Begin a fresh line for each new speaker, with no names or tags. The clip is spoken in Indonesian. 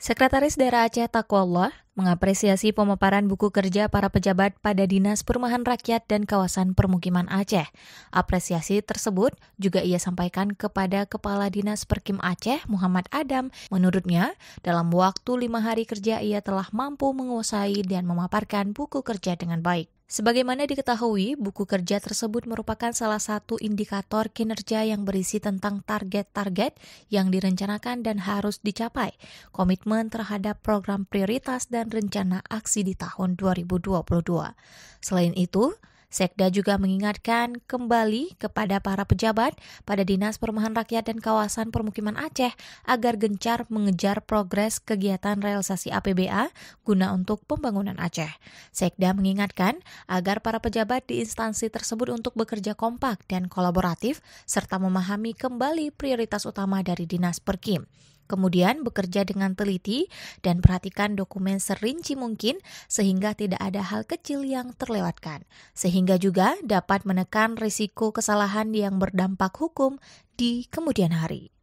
Sekretaris Daerah Aceh Takwallah, mengapresiasi pemaparan buku kerja para pejabat pada Dinas Perumahan Rakyat dan Kawasan Permukiman Aceh. Apresiasi tersebut juga ia sampaikan kepada Kepala Dinas Perkim Aceh, Muhammad Adam. Menurutnya, dalam waktu lima hari kerja ia telah mampu menguasai dan memaparkan buku kerja dengan baik. Sebagaimana diketahui, buku kerja tersebut merupakan salah satu indikator kinerja yang berisi tentang target-target yang direncanakan dan harus dicapai, komitmen terhadap program prioritas dan rencana aksi di tahun 2022. Selain itu, Sekda juga mengingatkan kembali kepada para pejabat pada Dinas Perumahan Rakyat dan Kawasan Permukiman Aceh agar gencar mengejar progres kegiatan realisasi APBA guna untuk pembangunan Aceh. Sekda mengingatkan agar para pejabat di instansi tersebut untuk bekerja kompak dan kolaboratif serta memahami kembali prioritas utama dari Dinas Perkim. Kemudian bekerja dengan teliti dan perhatikan dokumen serinci mungkin sehingga tidak ada hal kecil yang terlewatkan. Sehingga juga dapat menekan risiko kesalahan yang berdampak hukum di kemudian hari.